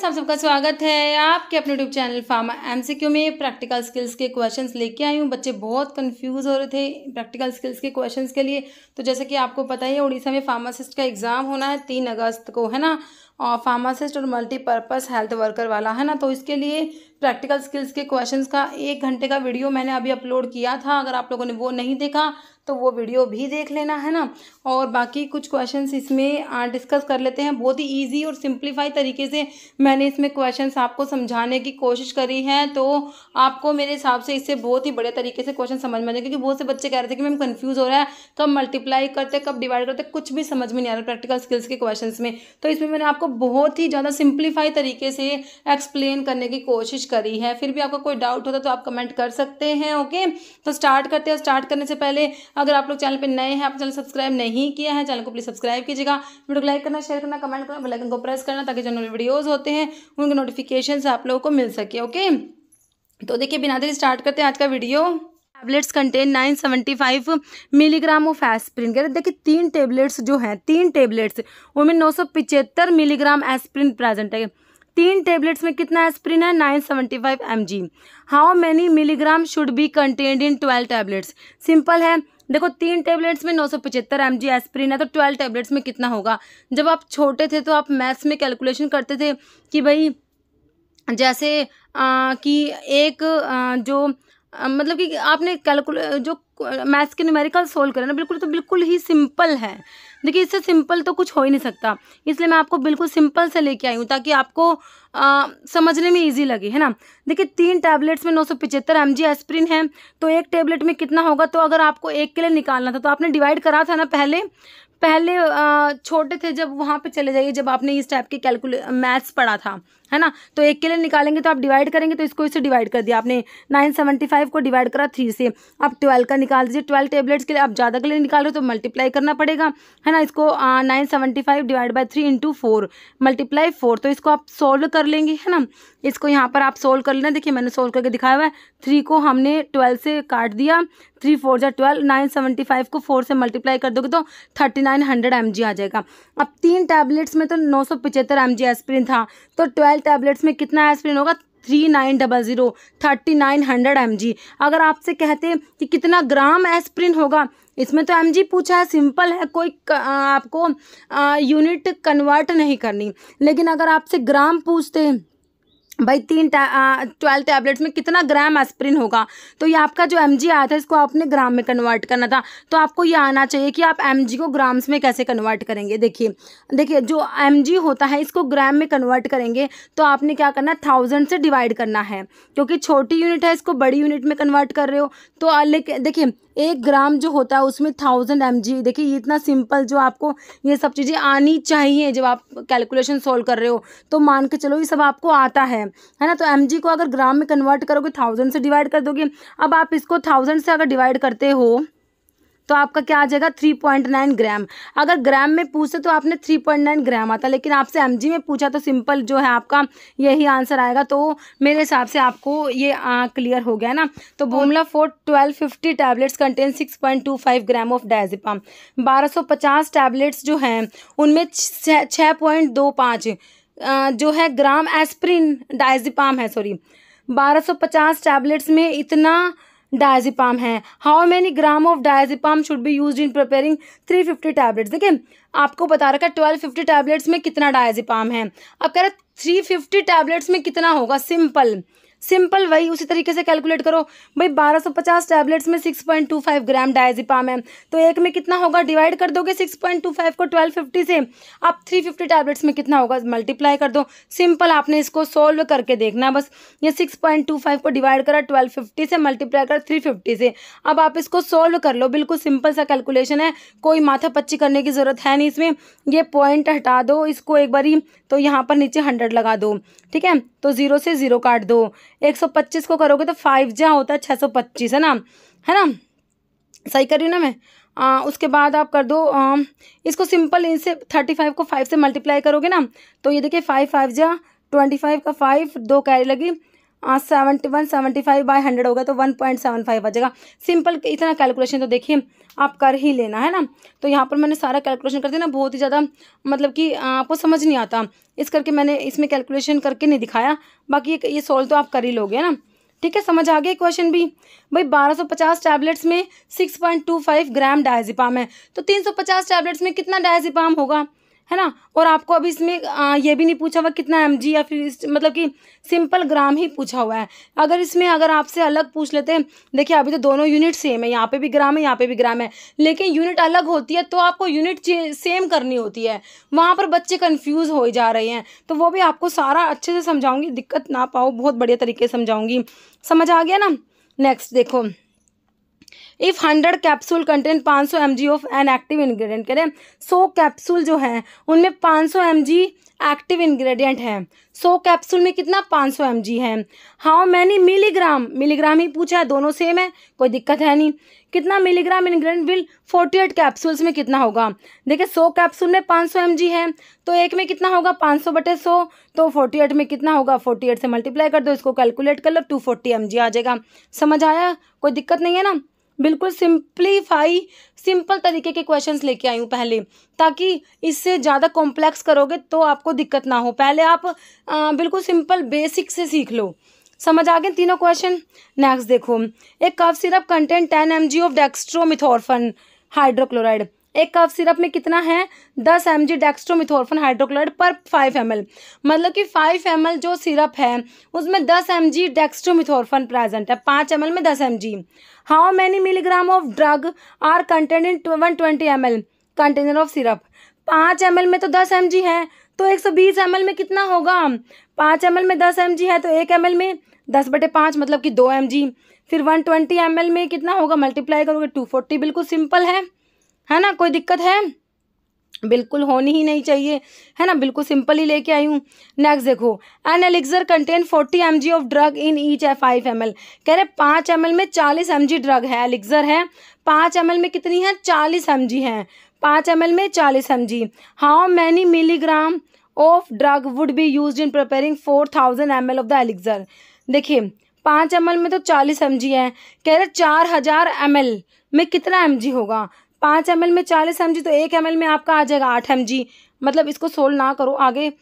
friends आप सबका स्वागत है आपके अपने यूट्यूब चैनल फार्मा एमसीक्यू में प्रैक्टिकल स्किल्स के क्वेश्चंस लेके आई हूँ बच्चे बहुत कंफ्यूज हो रहे थे प्रैक्टिकल स्किल्स के क्वेश्चंस के लिए तो जैसे कि आपको पता ही है उड़ीसा में फार्मासिस्ट का एग्ज़ाम होना है तीन अगस्त को है ना और फार्मासिस्ट और मल्टीपर्पज़ हेल्थ वर्कर वाला है ना तो इसके लिए प्रैक्टिकल स्किल्स के क्वेश्चंस का एक घंटे का वीडियो मैंने अभी अपलोड किया था अगर आप लोगों ने वो नहीं देखा तो वो वीडियो भी देख लेना है ना और बाकी कुछ क्वेश्चंस इसमें डिस्कस कर लेते हैं बहुत ही इजी और सिंप्लीफाई तरीके से मैंने इसमें क्वेश्चंस आपको समझाने की कोशिश करी है तो आपको मेरे हिसाब से इससे बहुत ही बड़े तरीके से क्वेश्चन समझ में आ क्योंकि बहुत से बच्चे कह रहे थे कि मैम कन्फ्यूज़ हो रहा है कब तो मल्टीप्लाई करते कब डिवाइड करते कुछ भी समझ में नहीं आ रहा प्रैक्टिकल स्किल्स के क्वेश्चन में तो इसमें मैंने आपको बहुत ही ज़्यादा सिंप्लीफाई तरीके से एक्सप्लेन करने की कोशिश करी है फिर भी आपका कोई डाउट होता तो आप कमेंट कर सकते हैं ओके तो स्टार्ट करते हैं स्टार्ट करने से पहले अगर आप लोग चैनल पर नए हैं आप चैनल सब्सक्राइब नहीं किया है चैनल को प्लीज़ सब्सक्राइब कीजिएगा वीडियो को लाइक करना शेयर करना कमेंट करना बेलाइकन को प्रेस करना ताकि जो वीडियोज़ होते हैं उनके नोटिफिकेशन आप लोगों को मिल सके ओके तो देखिए बिना देरी स्टार्ट करते हैं आज का video tablets contain 975 milligram of aspirin कह रहे देखिए तीन टेबलेट्स जो हैं तीन टेबलेट्स उनमें नौ मिलीग्राम एस्प्रिन प्रेजेंट है तीन टेबलेट्स में कितना एस्प्रिन है 975 seventy how many milligram should be contained in twelve tablets simple है देखो तीन टेबलेट्स में नौ सौ पचहत्तर एम जी एस्प्रिन है तो ट्वेल्व टेबलेट्स में कितना होगा जब आप छोटे थे तो आप मैथ्स में कैलकुलेशन करते थे कि भाई जैसे आ, कि एक आ, जो मतलब कि आपने कैलकुल जो मैथ्स के न्यूमेरिकल सोल्व करें ना बिल्कुल तो बिल्कुल ही सिंपल है देखिए इससे सिंपल तो कुछ हो ही नहीं सकता इसलिए मैं आपको बिल्कुल सिंपल से लेके आई हूँ ताकि आपको आ, समझने में इजी लगे है ना देखिए तीन टैबलेट्स में नौ सौ पिचहत्तर एम जी एस्प्रिन है तो एक टैबलेट में कितना होगा तो अगर आपको एक के लिए निकालना था तो आपने डिवाइड करा था ना पहले पहले आ, छोटे थे जब वहाँ पर चले जाइए जब आपने इस टाइप के कैलकुले मैथ्स पढ़ा था है ना तो एक के लिए निकालेंगे तो आप डिवाइड करेंगे तो इसको इससे डिवाइड कर दिया आपने नाइन सेवेंटी फाइव को डिवाइड करा थ्री से आप ट्वेल्व का निकाल दीजिए ट्वेल्व टेबलेट्स के लिए आप ज़्यादा के लिए निकाल रहे हो तो मल्टीप्लाई करना पड़ेगा है ना इसको nine seventy five divide by three into four multiply four तो इसको आप सोल्व कर लेंगे है ना इसको यहाँ पर आप सोल्व कर लेना देखिए मैंने सोल्व करके दिखाया हुआ है थ्री को हमने ट्वेल्व से काट दिया थ्री फोर जै ट्वेल्व नाइन सेवेंटी फाइव को फोर से मल्टीप्लाई कर दोगे तो thirty nine hundred M G आ जाएगा अब तीन टैबलेट्स में तो नौ सौ पिचहत्तर एम जी एस्प्रिन था तो ट्वेल्व एल टैबलेट्स में कितना एस्प्रिन होगा three nine double zero thirty nine hundred M G अगर आपसे कहते कि कितना ग्राम एस्प्रिन होगा इसमें तो एम जी पूछा है सिंपल है कोई आपको यूनिट कन्वर्ट नहीं करनी लेकिन अगर आपसे ग्राम पूछते हैं भाई तीन ट्वेल्व टैबलेट्स में कितना ग्राम एस्प्रिन होगा तो ये आपका जो एम आया था इसको आपने ग्राम में कन्वर्ट करना था तो आपको ये आना चाहिए कि आप एम को ग्राम्स में कैसे कन्वर्ट करेंगे देखिए देखिए जो एम होता है इसको ग्राम में कन्वर्ट करेंगे तो आपने क्या करना है थाउजेंड से डिवाइड करना है क्योंकि छोटी यूनिट है इसको बड़ी यूनिट में कन्वर्ट कर रहे हो तो लेकिन देखिए एक ग्राम जो होता है उसमें थाउजेंड एम देखिए ये इतना सिंपल जो आपको ये सब चीज़ें आनी चाहिए जब आप कैलकुलेशन सोल्व कर रहे हो तो मान के चलो ये सब आपको आता है है ना तो एम को अगर ग्राम में कन्वर्ट करोगे थाउजेंड से डिवाइड कर दोगे अब आप इसको थाउजेंड से अगर डिवाइड करते हो तो आपका क्या आ जाएगा 3.9 ग्राम अगर ग्राम में पूछे तो आपने 3.9 ग्राम आता लेकिन आपसे एम में पूछा तो सिंपल जो है आपका यही आंसर आएगा तो मेरे हिसाब से आपको ये आ, क्लियर हो गया ना तो बोमला four twelve fifty tablets contain 6.25 gram of diazepam 1250 tablets जो हैं उनमें छः पॉइंट जो है ग्राम एस्प्रिन डायजिपाम है सॉरी 1250 टैबलेट्स में इतना डायजिपाम है how many gram of diazepam should be use in preparing three fifty tablets देखिए आपको बता रखा है ट्वेल्व फिफ्टी टैबलेट्स में कितना डायजिपाम है अब कह रहे थ्री फिफ्टी टैबलेट्स में कितना होगा सिंपल सिंपल वही उसी तरीके से कैलकुलेट करो भाई 1250 टैबलेट्स में 6.25 ग्राम डायजिपाम है तो एक में कितना होगा डिवाइड कर दोगे 6.25 को 1250 से आप 350 टैबलेट्स में कितना होगा मल्टीप्लाई कर दो सिंपल आपने इसको सोल्व करके देखना बस ये 6.25 को डिवाइड करा 1250 से मल्टीप्लाई करा 350 से अब आप इसको सोल्व कर लो बिल्कुल सिंपल सा कैलकुलेशन है कोई माथा पच्ची करने की ज़रूरत है नहीं इसमें यह पॉइंट हटा दो इसको एक बारी तो यहाँ पर नीचे हंड्रेड लगा दो ठीक है तो ज़ीरो से ज़ीरो काट दो एक सौ पच्चीस को करोगे तो फाइव जा होता है छः सौ पच्चीस है ना है ना सही कर रही हूँ ना मैं आ, उसके बाद आप कर दो आ, इसको सिंपल इनसे थर्टी फाइव को फाइव से मल्टीप्लाई करोगे ना तो ये देखिए फाइव फाइव जहाँ ट्वेंटी फाइव का फाइव दो कैरी लगी seventy one seventy five by hundred होगा तो वन पॉइंट सेवन फाइव आ जाएगा सिंपल इतना कैलकुलेशन तो देखिए आप कर ही लेना है ना तो यहाँ पर मैंने सारा कैलकुलेशन कर दिया ना बहुत ही ज़्यादा मतलब कि आपको समझ नहीं आता इस करके मैंने इसमें कैलकुलेशन करके नहीं दिखाया बाकी ये, ये तो आप कर ही लोगे ना ठीक है समझ आ गया क्वेश्चन भी भाई 1250 टैबलेट्स में 6.25 ग्राम डायजिपाम है तो 350 टैबलेट्स में कितना डायजिपाम होगा है ना और आपको अभी इसमें ये भी नहीं पूछा हुआ कितना एम या फिर मतलब कि सिंपल ग्राम ही पूछा हुआ है अगर इसमें अगर आपसे अलग पूछ लेते हैं देखिए अभी तो दोनों यूनिट सेम है यहाँ पे भी ग्राम है यहाँ पे भी ग्राम है लेकिन यूनिट अलग होती है तो आपको यूनिट सेम करनी होती है वहाँ पर बच्चे कन्फ्यूज़ हो जा रहे हैं तो वो भी आपको सारा अच्छे से समझाऊँगी दिक्कत ना पाओ बहुत बढ़िया तरीके से समझाऊँगी समझ आ गया ना नेक्स्ट देखो इफ़ हंड्रेड कैप्सूल कंटेन पाँच सौ M G of an active कह रहे हैं सौ कैप्सूल जो है उनमें पाँच सौ एम जी एक्टिव इंग्रेडिएंट है सौ कैप्सूल में कितना पाँच सौ एम जी है हाउ मैनी मिलीग्राम मिलीग्राम ही पूछा है दोनों सेम है कोई दिक्कत है नहीं कितना milligram ingredient will forty eight capsules में कितना होगा देखिए सौ कैप्सूल में पाँच सौ एम जी है तो एक में कितना होगा पाँच सौ बटे सौ तो फोर्टी एट में कितना होगा फोर्टी एट से मल्टीप्लाई कर दो इसको कैलकुलेट कर लो टू फोर्टी एम जी आ जाएगा समझ आया कोई दिक्कत नहीं है ना बिल्कुल सिंप्लीफाई सिंपल तरीके के क्वेश्चंस लेके आई हूँ पहले ताकि इससे ज़्यादा कॉम्प्लेक्स करोगे तो आपको दिक्कत ना हो पहले आप आ, बिल्कुल सिंपल बेसिक से सीख लो समझ आ गए तीनों क्वेश्चन नेक्स्ट देखो एक cough syrup content ten M of dextromethorphan hydrochloride एक कफ सिरप में कितना है दस एम जी डेक्स्ट्रोमिथोरफन हाइड्रोक्लोराइड पर फाइव एम मतलब कि फाइव एम जो सिरप है उसमें दस एम जी डेक्स्ट्रोमिथोरफन प्रेजेंट है पाँच एम में दस M G how many milligram of drug are contain in one twenty M L container of syrup पाँच एम में तो दस एम जी है तो एक सौ बीस एम में कितना होगा पाँच एम में दस एम जी है तो एक एम में दस बटे पाँच मतलब कि दो एम जी फिर वन ट्वेंटी एम में कितना होगा मल्टीप्लाई करोगे टू फोर्टी बिल्कुल सिंपल है है ना कोई दिक्कत है बिल्कुल होनी ही नहीं चाहिए है ना बिल्कुल सिंपल ही लेके आई हूँ नेक्स्ट देखो an elixir contain 40 M of drug in each है फाइव एम कह रहे पाँच एम में 40 एम ड्रग है एलिक्सर है पाँच एम में कितनी है 40 एम है पाँच एम में 40 M how many milligram of drug would be use in preparing four thousand M of the elixir देखिए पाँच एम में तो चालीस एम है कह रहे चार हज़ार एम में कितना एम होगा पाँच एम में चालीस एम तो एक एम में आपका आ जाएगा आठ एम मतलब इसको सोल्व ना करो आगे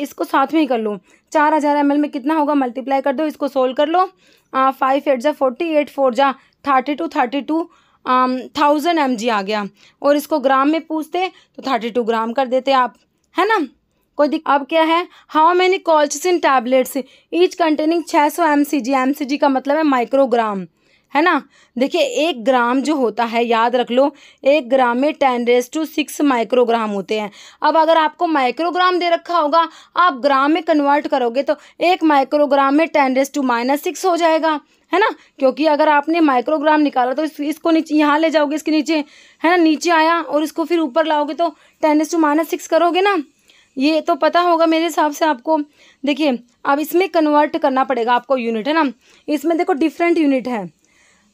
इसको साथ में ही कर लो चार हज़ार एम में कितना होगा मल्टीप्लाई कर दो इसको सोल्व कर लो फाइव एट जा फोर्टी एट फोर जा thirty two thirty two thousand M आ गया और इसको ग्राम में पूछते तो थर्टी टू ग्राम कर देते आप है ना कोई दिक अब क्या है how many colchicine in tablets each containing छः सौ एम सी जी एम सी जी का मतलब है माइक्रोग्राम है ना देखिए एक ग्राम जो होता है याद रख लो एक ग्राम में ten raise to six microgram होते हैं अब अगर आपको माइक्रोग्राम दे रखा होगा आप ग्राम में कन्वर्ट करोगे तो एक माइक्रोग्राम में ten raise to minus six हो जाएगा है ना क्योंकि अगर आपने माइक्रोग्राम निकाला तो इस, इसको नीचे यहाँ ले जाओगे इसके नीचे है ना नीचे आया और इसको फिर ऊपर लाओगे तो ten raise to minus six करोगे ना ये तो पता होगा मेरे हिसाब से आपको देखिए अब इसमें कन्वर्ट करना पड़ेगा आपको यूनिट है ना इसमें देखो डिफरेंट यूनिट है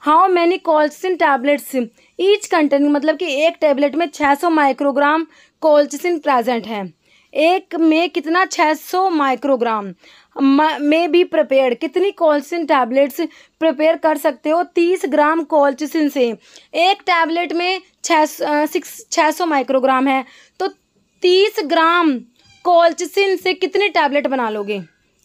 how many colchicine tablets each contain मतलब कि एक टैबलेट में 600 माइक्रोग्राम कोल्चिन प्रेजेंट है एक में कितना 600 माइक्रोग्राम में भी प्रिपेयर कितनी कोल्चिन टैबलेट्स प्रिपेयर कर सकते हो 30 ग्राम कोल्चिन से एक टैबलेट में छः सिक्स छः माइक्रोग्राम है तो 30 ग्राम कोल्चिन से कितने टैबलेट बना लोगे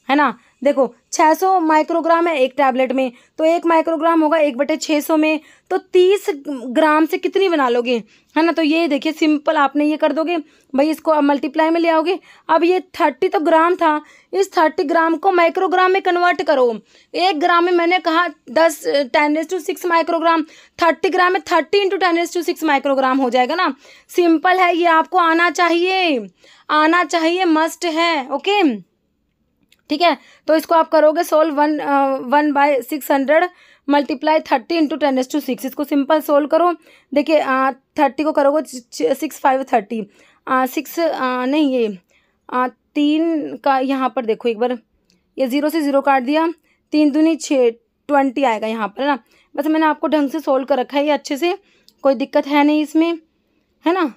है ना देखो 600 माइक्रोग्राम है एक टैबलेट में तो एक माइक्रोग्राम होगा एक बटे छः में तो 30 ग्राम से कितनी बना लोगे है ना तो ये देखिए सिंपल आपने ये कर दोगे भाई इसको अब मल्टीप्लाई में ले आओगे अब ये 30 तो ग्राम था इस 30 ग्राम को माइक्रोग्राम में कन्वर्ट करो एक ग्राम में मैंने कहा दस ten S to six microgram thirty gram में thirty into ten S to six microgram हो जाएगा ना सिंपल है ये आपको आना चाहिए आना चाहिए मस्ट है ओके ठीक है तो इसको आप करोगे solve one one by six hundred multiply thirty into ten S to six इसको सिंपल सोल्व करो देखिए थर्टी uh, को करोगे सिक्स फाइव थर्टी सिक्स नहीं ये आ, uh, तीन का यहाँ पर देखो एक बार ये ज़ीरो से ज़ीरो काट दिया तीन दूनी छः ट्वेंटी आएगा यहाँ पर है ना बस मैंने आपको ढंग से सोल्व कर रखा है ये अच्छे से कोई दिक्कत है नहीं इसमें है ना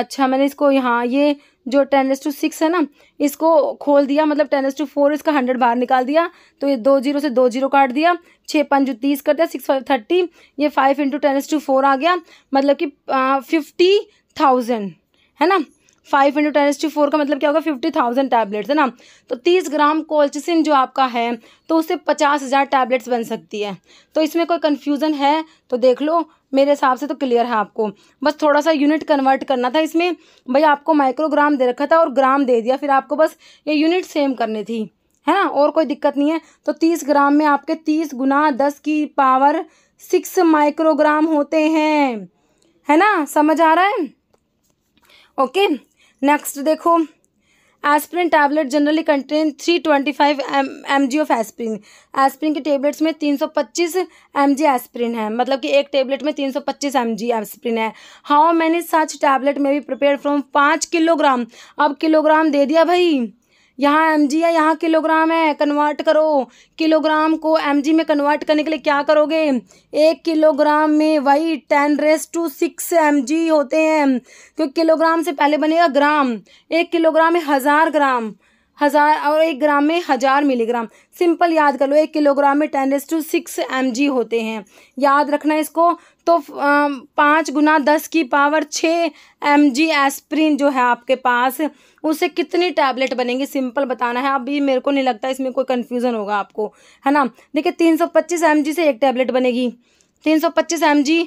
अच्छा मैंने इसको यहाँ ये जो टेन एस टू सिक्स है ना इसको खोल दिया मतलब टेन एस टू फोर इसका हंड्रेड बाहर निकाल दिया तो ये दो जीरो से दो जीरो काट दिया छः जो तीस कर दिया सिक्स फाइव थर्टी ये five into ten S to four आ गया मतलब कि फिफ्टी थाउजेंड है ना five hundred ten to four का मतलब क्या होगा फिफ्टी थाउजेंड टैबलेट्स है ना तो तीस ग्राम कोल्चिसिन जो आपका है तो उससे पचास हज़ार टैबलेट्स बन सकती है तो इसमें कोई कन्फ्यूज़न है तो देख लो मेरे हिसाब से तो क्लियर है आपको बस थोड़ा सा यूनिट कन्वर्ट करना था इसमें भाई आपको माइक्रोग्राम दे रखा था और ग्राम दे दिया फिर आपको बस ये यूनिट सेम करनी थी है ना और कोई दिक्कत नहीं है तो तीस ग्राम में आपके तीस गुना दस की पावर सिक्स माइक्रोग्राम होते हैं है ना समझ आ रहा है ओके नेक्स्ट देखो aspirin tablet generally contain three twenty five M G of aspirin aspirin के टेबलेट्स में तीन सौ पच्चीस एम जी एस्प्रिन है मतलब कि एक टेबलेट में तीन सौ पच्चीस एम जी एस्प्रिन है हाउ मैनी सच टैबलेट में भी प्रिपेयर फ्रॉम पाँच किलोग्राम अब किलोग्राम दे दिया भाई यहाँ एम जी है यहाँ किलोग्राम है कन्वर्ट करो किलोग्राम को एम जी में कन्वर्ट करने के लिए क्या करोगे एक किलोग्राम में वही ten raise to six M G होते हैं क्योंकि तो किलोग्राम से पहले बनेगा ग्राम एक किलोग्राम में हज़ार ग्राम हज़ार और एक ग्राम में हज़ार मिलीग्राम सिंपल याद कर लो एक किलोग्राम में ten S to six M होते हैं याद रखना इसको तो पाँच गुना दस की पावर छः एम जी एस्प्रिन जो है आपके पास उससे कितनी टैबलेट बनेंगी सिंपल बताना है अभी मेरे को नहीं लगता इसमें कोई कन्फ्यूज़न होगा आपको है ना देखिए तीन सौ पच्चीस एम जी से एक टैबलेट बनेगी तीन सौ पच्चीस एम जी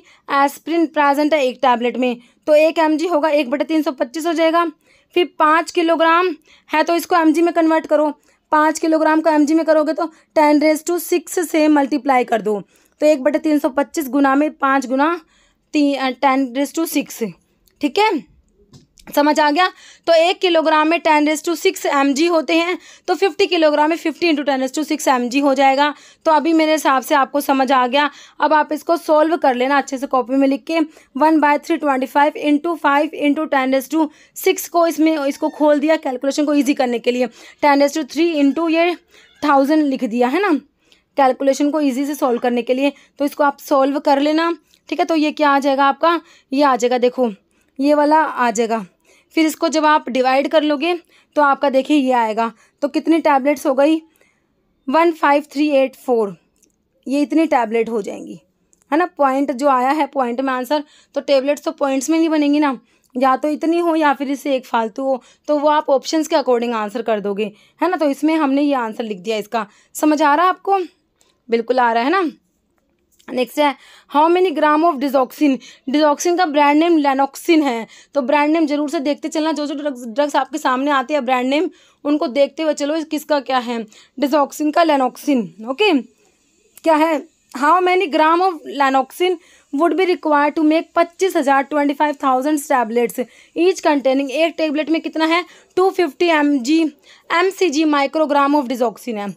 एस्प्रिन प्रेजेंट है एक टैबलेट में तो एक एम जी होगा एक बटे तीन सौ पच्चीस हो जाएगा फिर पाँच किलोग्राम है तो इसको एम में कन्वर्ट करो पाँच किलोग्राम को एम में करोगे तो टेन रेज टू सिक्स से मल्टीप्लाई कर दो तो एक बटे तीन सौ पच्चीस गुना में पाँच गुना टेन रेज टू सिक्स ठीक है समझ आ गया तो एक किलोग्राम में ten raise to six M होते हैं तो फिफ्टी किलोग्राम में fifty into ten raise to six M हो जाएगा तो अभी मेरे हिसाब से आपको समझ आ गया अब आप इसको सोल्व कर लेना अच्छे से कॉपी में लिख के one by three twenty five into five into ten raise to six को इसमें इसको खोल दिया कैलकुलेशन को ईजी करने के लिए ten raise to three into ये थाउजेंड लिख दिया है ना कैलकुलेशन को ईजी से सॉल्व करने के लिए तो इसको आप सॉल्व कर लेना ठीक है तो ये क्या आ जाएगा आपका ये आ जाएगा देखो ये वाला आ जाएगा फिर इसको जब आप डिवाइड कर लोगे तो आपका देखिए ये आएगा तो कितनी टैबलेट्स हो गई one five three eight four ये इतनी टैबलेट हो जाएंगी है ना पॉइंट जो आया है पॉइंट में आंसर तो टेबलेट्स तो पॉइंट्स में नहीं बनेंगी ना या तो इतनी हो या फिर इससे एक फालतू हो तो वो आप ऑप्शंस के अकॉर्डिंग आंसर कर दोगे है ना तो इसमें हमने ये आंसर लिख दिया इसका समझ आ रहा है आपको बिल्कुल आ रहा है ना नेक्स्ट है how many gram of digoxin digoxin का ब्रांड नेम लेनोक्सिन है तो ब्रांड नेम जरूर से देखते चलना जो जो ड्रग्स ड्रग्स आपके सामने आते हैं ब्रांड नेम उनको देखते हुए चलो किसका क्या है डिजॉक्सिन का लेनोक्सिन ओके क्या है how many gram of Lanoxin would be require to make पच्चीस हज़ार twenty five thousand tablets each containing एक टेबलेट में कितना है two fifty M G M C G microgram of digoxin है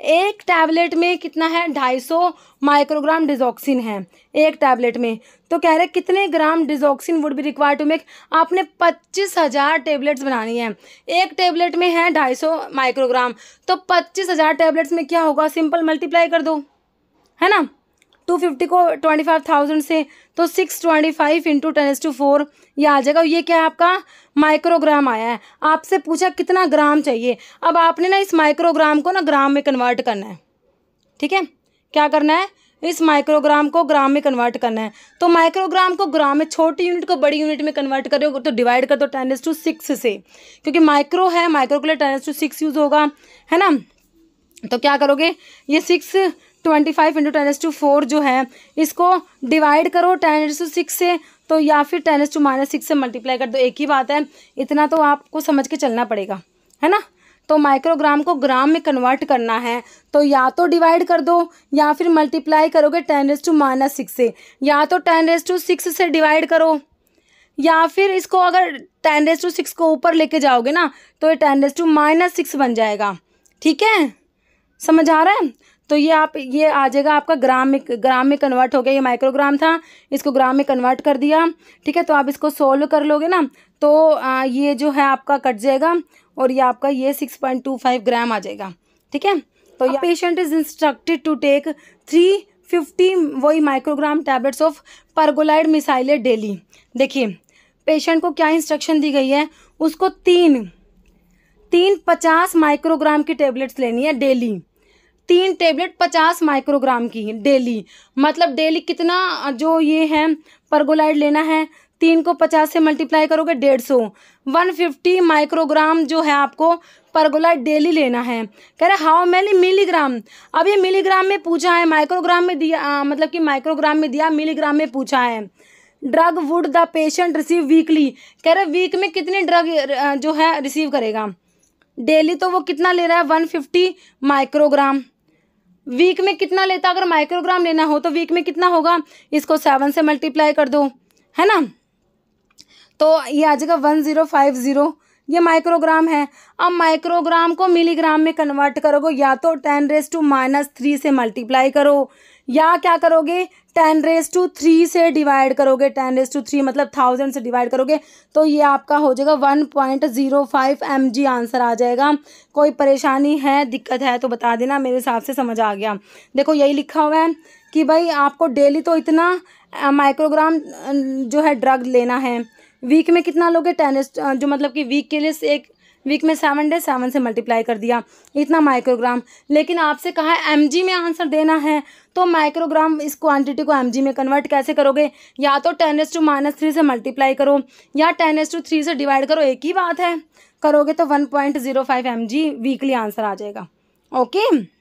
एक टैबलेट में कितना है 250 माइक्रोग्राम डिजॉक्सिन है एक टैबलेट में तो कह रहे कितने gram digoxin would be require to make आपने पच्चीस हज़ार टेबलेट्स बनानी है एक टेबलेट में है 250 माइक्रोग्राम तो पच्चीस हज़ार टेबलेट्स में क्या होगा सिंपल मल्टीप्लाई कर दो है ना टू फिफ्टी को ट्वेंटी फाइव थाउजेंड से तो six twenty five into ten S to four ये आ जाएगा ये क्या है आपका माइक्रोग्राम आया है आपसे पूछा कितना ग्राम चाहिए अब आपने ना इस माइक्रोग्राम को ना ग्राम में कन्वर्ट करना है ठीक है क्या करना है इस माइक्रोग्राम को ग्राम में कन्वर्ट करना है तो माइक्रोग्राम को ग्राम में छोटी यूनिट को बड़ी यूनिट में कन्वर्ट करो तो डिवाइड कर दो टेन एस टू सिक्स से क्योंकि माइक्रो है माइक्रो के लिए ten S to six use होगा है ना तो क्या करोगे ये six twenty five into ten S to four जो है इसको डिवाइड करो टेन एस टू सिक्स से तो या फिर ten S to minus six से मल्टीप्लाई कर दो एक ही बात है इतना तो आपको समझ के चलना पड़ेगा है ना तो माइक्रोग्राम को ग्राम में कन्वर्ट करना है तो या तो डिवाइड कर दो या फिर मल्टीप्लाई करोगे ten raise to minus six से या तो टेन रेस टू सिक्स से डिवाइड करो या फिर इसको अगर टेन रेस टू सिक्स को ऊपर लेके जाओगे ना तो ये ten raise to minus six बन जाएगा ठीक है समझ आ रहा है तो ये आप ये आ जाएगा आपका ग्राम में ग्राम में कन्वर्ट हो गया ये माइक्रोग्राम था इसको ग्राम में कन्वर्ट कर दिया ठीक है तो आप इसको सोल्व कर लोगे ना तो ये जो है आपका कट जाएगा और ये आपका ये six point two five gram आ जाएगा ठीक है तो ये patient is instructed to take three fifty वही माइक्रोग्राम टैबलेट्स ऑफ परगोलाइड मिसाइलें डेली देखिए पेशेंट को क्या इंस्ट्रक्शन दी गई है उसको तीन तीन पचास माइक्रोग्राम की टेबलेट्स लेनी है डेली तीन टेबलेट पचास माइक्रोग्राम की डेली मतलब डेली कितना जो ये है परगोलाइड लेना है तीन को पचास से मल्टीप्लाई करोगे डेढ़ सौ वन फिफ्टी माइक्रोग्राम जो है आपको परगोलाइड डेली लेना है कह रहे हाउ मैनी मिलीग्राम अब ये मिलीग्राम में पूछा है माइक्रोग्राम में दिया आ, मतलब कि माइक्रोग्राम में दिया मिलीग्राम में पूछा है drug would the patient receive weekly कह रहे वीक में कितने ड्रग जो है रिसीव करेगा डेली तो वो कितना ले रहा है वन फिफ्टी माइक्रोग्राम वीक में कितना लेता अगर माइक्रोग्राम लेना हो तो वीक में कितना होगा इसको सेवन से मल्टीप्लाई कर दो है ना तो ये आ जाएगा वन ज़ीरो फाइव ज़ीरो ये माइक्रोग्राम है अब माइक्रोग्राम को मिलीग्राम में कन्वर्ट करोगे या तो ten raise to minus three से मल्टीप्लाई करो या क्या करोगे टेन रेस टू थ्री से डिवाइड करोगे टेन रेस टू थ्री मतलब थाउजेंड से डिवाइड करोगे तो ये आपका हो जाएगा one point zero five M G answer आ जाएगा कोई परेशानी है दिक्कत है तो बता देना मेरे हिसाब से समझ आ गया देखो यही लिखा हुआ है कि भाई आपको डेली तो इतना माइक्रोग्राम जो है ड्रग लेना है वीक में कितना लोगे टेन जो मतलब कि वीक के लिए एक वीक में सेवन डे सेवन से मल्टीप्लाई कर दिया इतना माइक्रोग्राम लेकिन आपसे कहा है जी में आंसर देना है तो माइक्रोग्राम इस क्वांटिटी को जी में कन्वर्ट कैसे करोगे या तो ten S to minus three से मल्टीप्लाई करो या टेन एस टू थ्री से डिवाइड करो एक ही बात है करोगे तो one point zero five M G weekly answer आ जाएगा ओके